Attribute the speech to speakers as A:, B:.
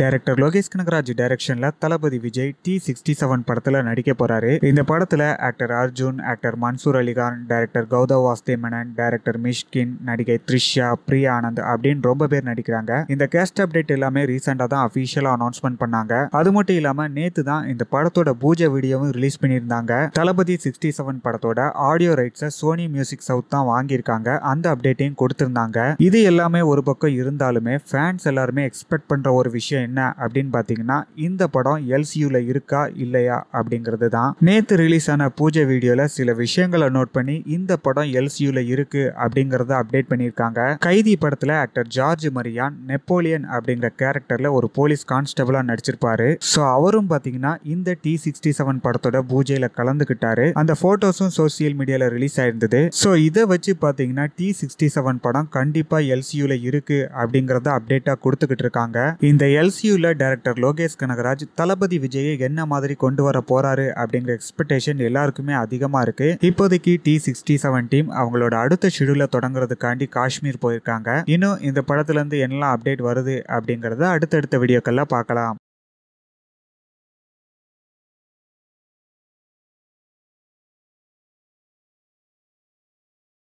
A: director Lokesh Kanagaraj டைரக்ஷன்ல Thalapathy Vijay T sixty seven படத்துல நடிக்க போறாரு இந்த படத்துல actor Arjun actor Mansoor Ali Khan director Gautham Vasudev Menon director Mysskin நடிகை த்ரிஷா பிரியா ஆனந்த் அப்படின்னு ரொம்ப பேர் நடிக்கிறாங்க இந்த கேஸ்ட் அப்டேட் எல்லாமே ரீசெண்டா தான் அபிஷியலா அனௌன்ஸ்மெண்ட் பண்ணாங்க அது மட்டும் இல்லாம நேத்து தான் இந்த படத்தோட பூஜை வீடியோவும் ரிலீஸ் பண்ணியிருந்தாங்க தளபதி சிக்ஸ்டி செவன் படத்தோட ஆடியோ ரைட்ஸை சோனி மியூசிக் சவுத் தான் வாங்கியிருக்காங்க அந்த அப்டேட்டையும் கொடுத்திருந்தாங்க இது எல்லாமே ஒரு பக்கம் இருந்தாலுமே ஃபேன்ஸ் எல்லாருமே எக்ஸ்பெக்ட் பண்ற ஒரு விஷயம் என்ன அப்படின்னு பார்த்தீங்கன்னா இந்த படம் எல்சியூவில் இருக்கா இல்லையா அப்படிங்கிறது தான் நேற்று ரிலீஸ் ஆன பூஜை வீடியோவில் சில விஷயங்களை நோட் பண்ணி இந்த படம் எல்சியூவில் இருக்கு அப்படிங்கிறத அப்டேட் பண்ணியிருக்காங்க கைதி படத்தில் ஆக்டர் ஜார்ஜ் மரியான் நெப்போலியன் அப்படிங்கிற கேரக்டரில் ஒரு போலீஸ் கான்ஸ்டபிளாக நடிச்சிருப்பாரு ஸோ அவரும் பார்த்தீங்கன்னா இந்த டி சிக்ஸ்டி செவன் படத்தோட பூஜையில் கலந்துக்கிட்டாரு அந்த ஃபோட்டோஸும் சோசியல் மீடியாவில் ரிலீஸ் ஆயிருந்தது ஸோ இதை வச்சு பார்த்தீங்கன்னா டி சிக்ஸ்டி செவன் படம் கண்டிப்பாக எல்சியூவில் இருக்கு அப்படிங்கிறத அப்டேட்டாக கொடுத்துக்கிட்டு இருக்காங்க இந்த எல் குஷியுள்ள டேரக்டர் லோகேஷ் கனகராஜ் தளபதி விஜயை என்ன மாதிரி கொண்டு வர போறாரு அப்படிங்கிற எக்ஸ்பெக்டேஷன் எல்லாருக்குமே அதிகமா இருக்கு இப்போதைக்கு டி சிக்ஸ்டி செவன் டீம் அவங்களோட அடுத்த ஷெடியூல தொடங்குறதுக்காண்டி காஷ்மீர் போயிருக்காங்க இன்னும் இந்த படத்துல இருந்து என்னெல்லாம் அப்டேட் வருது அப்படிங்கறத அடுத்தடுத்த வீடியோக்கள்ல பார்க்கலாம்